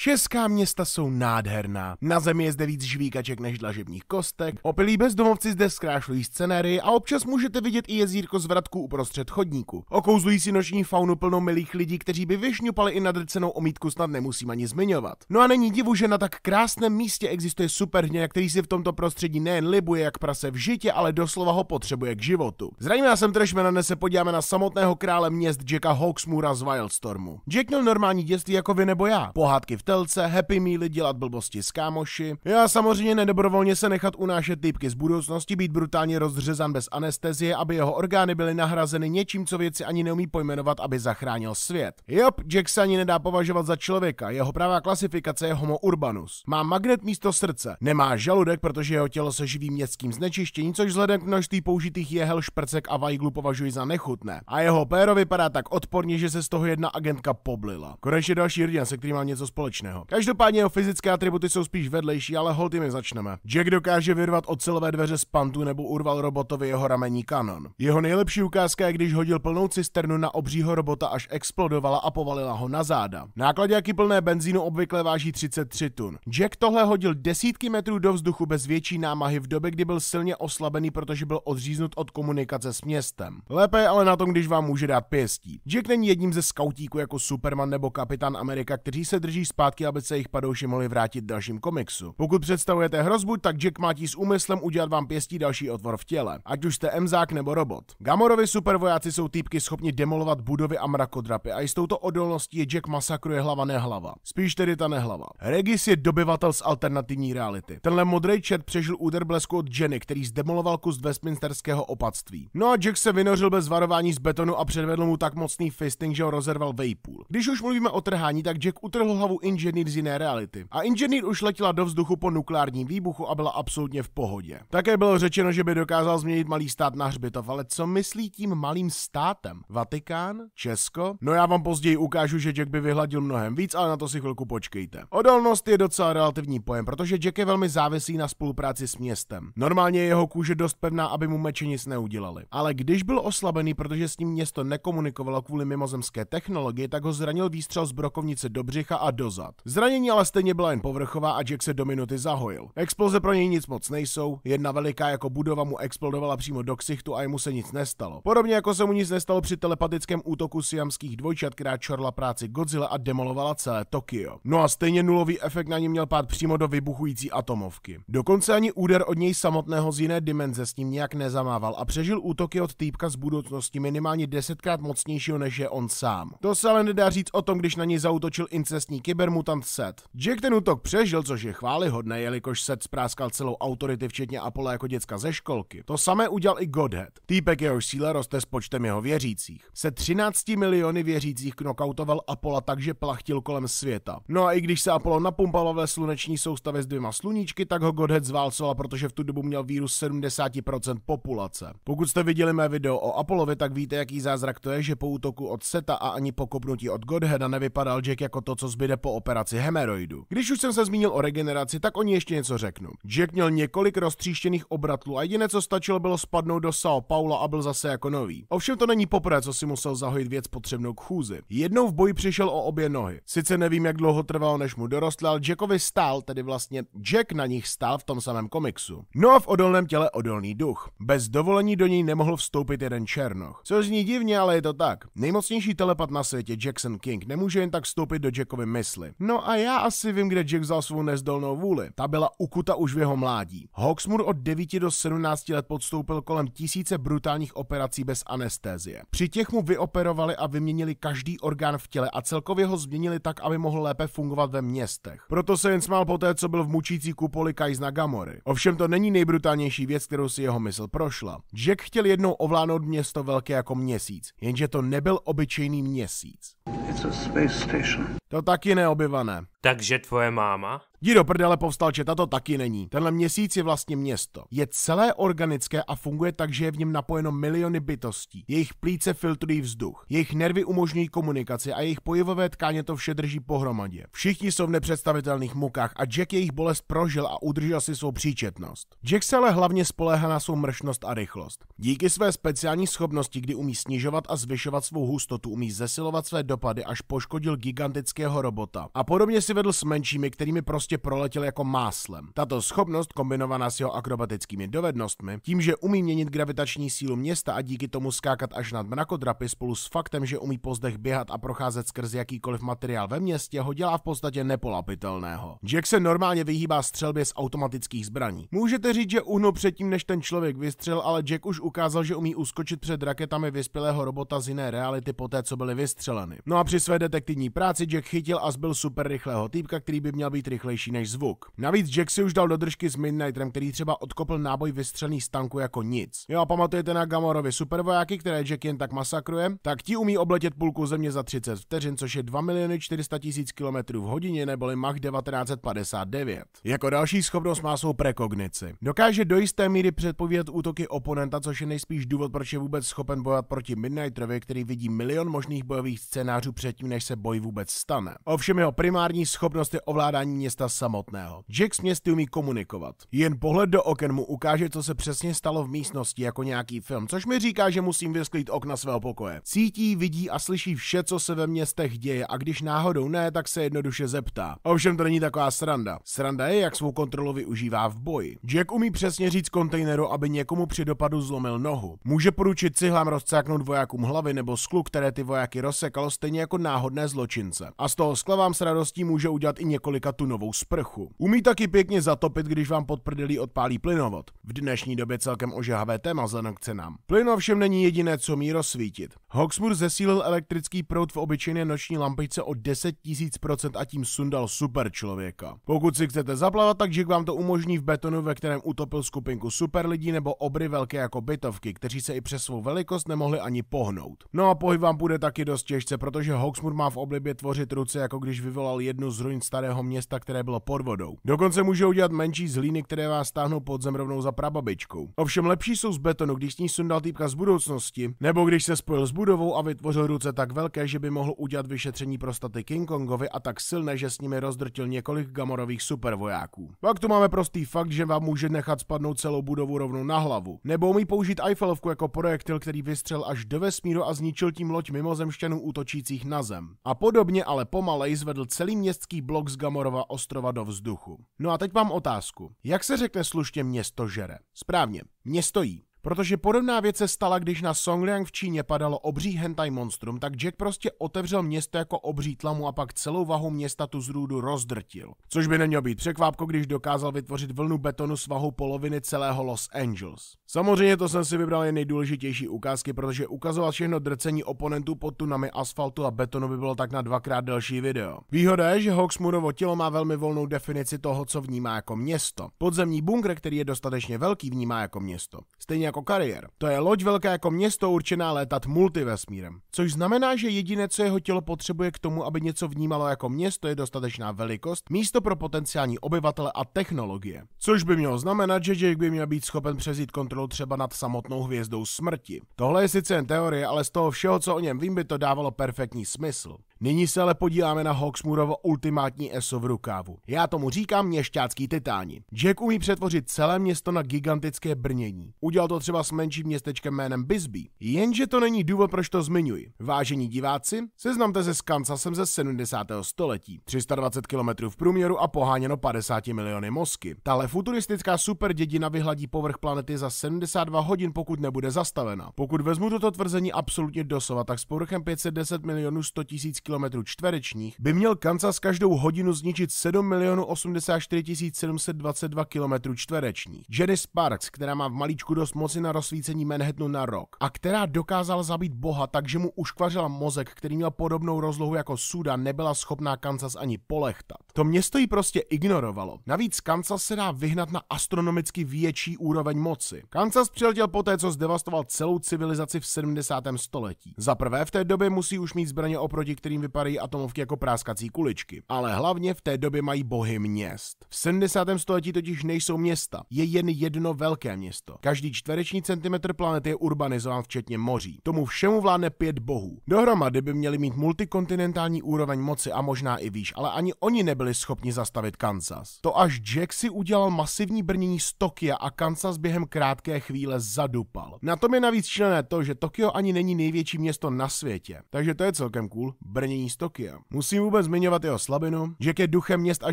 Česká města jsou nádherná. Na zemi je zde víc žvíkaček než dlažebních kostek, opilí bezdomovci zde zkrášlují scenery a občas můžete vidět i jezírko z vratků uprostřed chodníku. Okouzlují si noční faunu plnou milých lidí, kteří by vyšňupali i nadrcenou omítku snad nemusím ani zmiňovat. No a není divu, že na tak krásném místě existuje superhně, který si v tomto prostředí nejen libuje jak prase v žitě, ale doslova ho potřebuje k životu. Zřejmě jsem Trashmana dnes se podíváme na samotného krále měst Jacka Hawksmura z Wildstormu. Jack měl normální dětství jako vy nebo já. Pohádky v telce happy mealy, dělat blbosti s kámoši. Já samozřejmě nedobrovolně se nechat unášet týpky z budoucnosti, být brutálně rozřezan bez anestezie, aby jeho orgány byly nahrazeny něčím, co věci ani neumí pojmenovat, aby zachránil svět. Jop, Jack se ani nedá považovat za člověka, jeho pravá klasifikace je homo urbanus. Má magnet místo srdce, nemá žaludek, protože jeho tělo se živí městským znečištěním, což vzhledem k množství použitých jehel, šprcek a vajglu považuji za nechutné. A jeho péro vypadá tak odporně, že se z toho jedna agentka poblila. Konečně další hrdina, se kterým má něco společného nebezpečného. Každopádně jeho fyzické atributy jsou spíš vedlejší, ale hold jimi začneme. Jack dokáže vyrvat ocelové dveře z pantu nebo urval robotovi jeho ramení kanon. Jeho nejlepší ukázka je, když hodil plnou cisternu na obřího robota, až explodovala a povalila ho na záda. jaký plné benzínu obvykle váží 33 tun. Jack tohle hodil desítky metrů do vzduchu bez větší námahy v době, kdy byl silně oslabený, protože byl odříznut od komunikace s městem. Lépe je ale na tom, když vám může dát pěstí. Jack není jedním ze skautíků jako Superman nebo Kapitán Amerika, kteří se drží zpátky zpátky, aby se jich padouši mohli vrátit v dalším komiksu. Pokud představujete hrozbu, tak Jack má s úmyslem udělat vám pěstí další otvor v těle, ať už jste emzák nebo robot. Gamorovi supervojáci jsou týpky schopni demolovat budovy a mrakodrapy a i s touto odolností je Jack masakruje hlava nehlava. Spíš tedy ta nehlava. Regis je dobyvatel z alternativní reality. Tenhle modrý čert přežil úder blesku od Jenny, který zdemoloval kus westminsterského opatství. No a Jack se vynořil bez varování z betonu a předvedl mu tak mocný fisting, že ho rozerval vejpůl. Když už mluvíme o trhání, tak Jack utrhl hlavu in inženýr z jiné reality. A inženýr už letěla do vzduchu po nukleárním výbuchu a byla absolutně v pohodě. Také bylo řečeno, že by dokázal změnit malý stát na hřbitov, ale co myslí tím malým státem? Vatikán? Česko? No já vám později ukážu, že Jack by vyhladil mnohem víc, ale na to si chvilku počkejte. Odolnost je docela relativní pojem, protože Jack je velmi závisí na spolupráci s městem. Normálně je jeho kůže dost pevná, aby mu meče nic neudělali. Ale když byl oslabený, protože s ním město nekomunikovalo kvůli mimozemské technologii, tak ho zranil výstřel z brokovnice do břicha a doza poznat. Zranění ale stejně byla jen povrchová a Jack se do minuty zahojil. Exploze pro něj nic moc nejsou, jedna veliká jako budova mu explodovala přímo do ksichtu a jemu se nic nestalo. Podobně jako se mu nic nestalo při telepatickém útoku siamských dvojčat, která čorla práci Godzilla a demolovala celé Tokio. No a stejně nulový efekt na ně měl pát přímo do vybuchující atomovky. Dokonce ani úder od něj samotného z jiné dimenze s ním nějak nezamával a přežil útoky od týpka z budoucnosti minimálně desetkrát mocnějšího než je on sám. To se ale nedá říct o tom, když na něj zautočil incestní kyber Killer Mutant Set. Jack ten útok přežil, což je chválihodné, jelikož Set spráskal celou autority, včetně Apollo jako děcka ze školky. To samé udělal i Godhead. Týpek jehož síla roste s počtem jeho věřících. Se 13 miliony věřících knockoutoval tak, takže plachtil kolem světa. No a i když se Apollo napumpalo ve sluneční soustavě s dvěma sluníčky, tak ho Godhead zválcoval, protože v tu dobu měl vírus 70% populace. Pokud jste viděli mé video o Apollovi, tak víte, jaký zázrak to je, že po útoku od Seta a ani po kopnutí od Godheada nevypadal Jack jako to, co zbyde po operaci hemeroidu. Když už jsem se zmínil o regeneraci, tak o ní ještě něco řeknu. Jack měl několik roztříštěných obratlů a jediné, co stačilo, bylo spadnout do Sao Paula a byl zase jako nový. Ovšem to není poprvé, co si musel zahojit věc potřebnou k chůzi. Jednou v boji přišel o obě nohy. Sice nevím, jak dlouho trvalo, než mu dorostl, ale Jackovi stál, tedy vlastně Jack na nich stál v tom samém komiksu. No a v odolném těle odolný duch. Bez dovolení do něj nemohl vstoupit jeden černoch. Což zní divně, ale je to tak. Nejmocnější telepat na světě Jackson King nemůže jen tak vstoupit do Jackovy mysli vůli. No a já asi vím, kde Jack vzal svou nezdolnou vůli. Ta byla ukuta už v jeho mládí. Hawksmoor od 9 do 17 let podstoupil kolem tisíce brutálních operací bez anestézie. Při těch mu vyoperovali a vyměnili každý orgán v těle a celkově ho změnili tak, aby mohl lépe fungovat ve městech. Proto se jen smál poté, co byl v mučící kupoli na Gamory. Ovšem to není nejbrutálnější věc, kterou si jeho mysl prošla. Jack chtěl jednou ovládnout město velké jako měsíc, jenže to nebyl obyčejný měsíc. It's a space station. To taky neobyvané. Takže tvoje máma? Jdi do prdele povstalče, tato taky není. Tenhle měsíc je vlastně město. Je celé organické a funguje tak, že je v něm napojeno miliony bytostí. Jejich plíce filtrují vzduch, jejich nervy umožňují komunikaci a jejich pojivové tkáně to vše drží pohromadě. Všichni jsou v nepředstavitelných mukách a Jack jejich bolest prožil a udržel si svou příčetnost. Jack se ale hlavně spoléhá na svou mršnost a rychlost. Díky své speciální schopnosti, kdy umí snižovat a zvyšovat svou hustotu, umí zesilovat své dopady, až poškodil gigantického robota. A podobně si vedl s menšími, kterými prostě prostě proletěl jako máslem. Tato schopnost, kombinovaná s jeho akrobatickými dovednostmi, tím, že umí měnit gravitační sílu města a díky tomu skákat až nad mrakodrapy spolu s faktem, že umí po zdech běhat a procházet skrz jakýkoliv materiál ve městě, ho dělá v podstatě nepolapitelného. Jack se normálně vyhýbá střelbě z automatických zbraní. Můžete říct, že uhnul předtím, než ten člověk vystřel, ale Jack už ukázal, že umí uskočit před raketami vyspělého robota z jiné reality poté, co byly vystřeleny. No a při své detektivní práci Jack chytil a zbyl super rychlého týpka, který by měl být rychlejší důležitější než zvuk. Navíc Jack si už dal do držky s Midnighterem, který třeba odkopl náboj vystřelný z tanku jako nic. Jo, pamatujete na Gamorovi supervojáky, které Jack jen tak masakruje? Tak ti umí obletět půlku země za 30 vteřin, což je 2 miliony 400 tisíc km v hodině neboli Mach 1959. Jako další schopnost má svou prekognici. Dokáže do jisté míry předpovědět útoky oponenta, což je nejspíš důvod, proč je vůbec schopen bojovat proti Midnightrovi, který vidí milion možných bojových scénářů předtím, než se boj vůbec stane. Ovšem jeho primární schopnost je ovládání města samotného. Jack s městy umí komunikovat. Jen pohled do oken mu ukáže, co se přesně stalo v místnosti jako nějaký film, což mi říká, že musím vysklít okna svého pokoje. Cítí, vidí a slyší vše, co se ve městech děje a když náhodou ne, tak se jednoduše zeptá. Ovšem to není taková sranda. Sranda je, jak svou kontrolu využívá v boji. Jack umí přesně říct kontejneru, aby někomu při dopadu zlomil nohu. Může poručit cihlám rozcáknout vojákům hlavy nebo sklu, které ty vojáky rozsekalo, stejně jako náhodné zločince. A z toho skla vám s radostí může udělat i několika tunovou sprchu. Umí taky pěkně zatopit, když vám pod prdelí odpálí plynovod. V dnešní době celkem ožahavé téma vzhledem k cenám. Plyn ovšem není jediné, co umí rozsvítit. Hawksmoor zesílil elektrický proud v obyčejné noční lampičce o 10 000% a tím sundal super člověka. Pokud si chcete zaplavat, tak vám to umožní v betonu, ve kterém utopil skupinku super lidí nebo obry velké jako bytovky, kteří se i přes svou velikost nemohli ani pohnout. No a pohyb vám bude taky dost těžce, protože Hawksmoor má v oblibě tvořit ruce, jako když vyvolal jednu z ruin starého města, které pod vodou. Dokonce může udělat menší zlíny, které vás stáhnou pod zem rovnou za prababičkou. Ovšem lepší jsou z betonu, když s ní sundal týpka z budoucnosti, nebo když se spojil s budovou a vytvořil ruce tak velké, že by mohl udělat vyšetření prostaty King Kongovi a tak silné, že s nimi rozdrtil několik gamorových supervojáků. Pak tu máme prostý fakt, že vám může nechat spadnout celou budovu rovnou na hlavu. Nebo umí použít Eiffelovku jako projektil, který vystřel až do vesmíru a zničil tím loď mimozemšťanů útočících na zem. A podobně ale pomalej zvedl celý městský blok z Gamorova ostrova demonstrovat do vzduchu. No a teď mám otázku. Jak se řekne slušně město žere? Správně, Město jí. Protože podobná věc se stala, když na Songliang v Číně padalo obří hentai monstrum, tak Jack prostě otevřel město jako obří tlamu a pak celou vahu města tu zrůdu rozdrtil. Což by nemělo být překvápko, když dokázal vytvořit vlnu betonu s vahou poloviny celého Los Angeles. Samozřejmě to jsem si vybral jen nejdůležitější ukázky, protože ukazovat všechno drcení oponentů pod tunami asfaltu a betonu by bylo tak na dvakrát delší video. Výhoda je, že Hawksmurovo tělo má velmi volnou definici toho, co vnímá jako město. Podzemní bunkr, který je dostatečně velký, vnímá jako město. Stejně jako jako kariér. To je loď velká jako město určená létat multivesmírem. Což znamená, že jediné, co jeho tělo potřebuje k tomu, aby něco vnímalo jako město, je dostatečná velikost, místo pro potenciální obyvatele a technologie. Což by mělo znamenat, že Jake by měl být schopen přezít kontrolu třeba nad samotnou hvězdou smrti. Tohle je sice jen teorie, ale z toho všeho, co o něm vím, by to dávalo perfektní smysl. Nyní se ale podíváme na Hawksmoorovo ultimátní ESO v rukávu. Já tomu říkám měšťácký titáni. Jack umí přetvořit celé město na gigantické brnění. Udělal to třeba s menším městečkem jménem Bisbee. Jenže to není důvod, proč to zmiňuji. Vážení diváci, seznamte se s Kansasem ze 70. století. 320 km v průměru a poháněno 50 miliony mozky. Tahle futuristická super dědina vyhladí povrch planety za 72 hodin, pokud nebude zastavena. Pokud vezmu toto tvrzení absolutně doslova, tak s povrchem 510 milionů 100 000 km čtverečních by měl Kansas každou hodinu zničit 7 milionů 84 722 km čtverečních. Jenny Sparks, která má v malíčku dost moc moci na rozsvícení Manhattanu na rok a která dokázala zabít boha, takže mu uškvařila mozek, který měl podobnou rozlohu jako Suda, nebyla schopná Kansas ani polechtat. To město ji prostě ignorovalo. Navíc Kansas se dá vyhnat na astronomicky větší úroveň moci. Kansas přiletěl poté, co zdevastoval celou civilizaci v 70. století. Za prvé, v té době musí už mít zbraně oproti kterým vypadají atomovky jako práskací kuličky. Ale hlavně v té době mají bohy měst. V 70. století totiž nejsou města, je jen jedno velké město. Každý čtvrt čtvereční centimetr planety je urbanizován včetně moří. Tomu všemu vládne pět bohů. Dohromady by měli mít multikontinentální úroveň moci a možná i výš, ale ani oni nebyli schopni zastavit Kansas. To až Jack si udělal masivní brnění z Tokia a Kansas během krátké chvíle zadupal. Na tom je navíc člené to, že Tokio ani není největší město na světě. Takže to je celkem cool, brnění z Tokia. Musím vůbec zmiňovat jeho slabinu, že je duchem měst a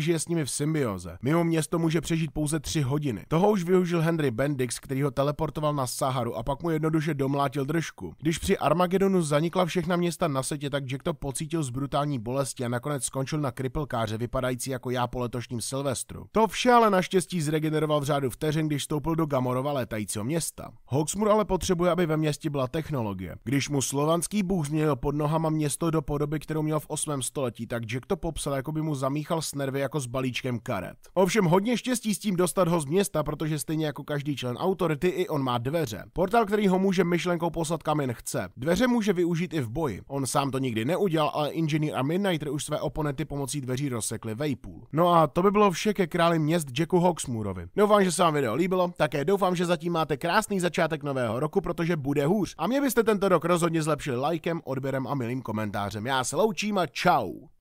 žije s nimi v symbioze. Mimo město může přežít pouze tři hodiny. Toho už využil Henry Bendix, který ho teleport startoval na Saharu a pak mu jednoduše domlátil držku. Když při Armagedonu zanikla všechna města na setě, tak Jack to pocítil z brutální bolesti a nakonec skončil na kriplkáře, vypadající jako já po letošním Silvestru. To vše ale naštěstí zregeneroval v řádu vteřin, když stoupil do Gamorova letajícího města. Hawksmoor ale potřebuje, aby ve městě byla technologie. Když mu slovanský bůh změnil pod nohama město do podoby, kterou měl v 8. století, tak Jack to popsal, jako by mu zamíchal s nervy jako s balíčkem karet. Ovšem hodně štěstí s tím dostat ho z města, protože stejně jako každý člen autority, i on má dveře. Portál, který ho může myšlenkou poslat kam jen chce. Dveře může využít i v boji. On sám to nikdy neudělal, ale inženýr a Midnighter už své oponenty pomocí dveří rozsekli Vejpůl. No a to by bylo vše ke králi měst Jacku Hawksmoorovi. Doufám, že se vám video líbilo, také doufám, že zatím máte krásný začátek nového roku, protože bude hůř. A mě byste tento rok rozhodně zlepšili lajkem, odběrem a milým komentářem. Já se loučím a čau!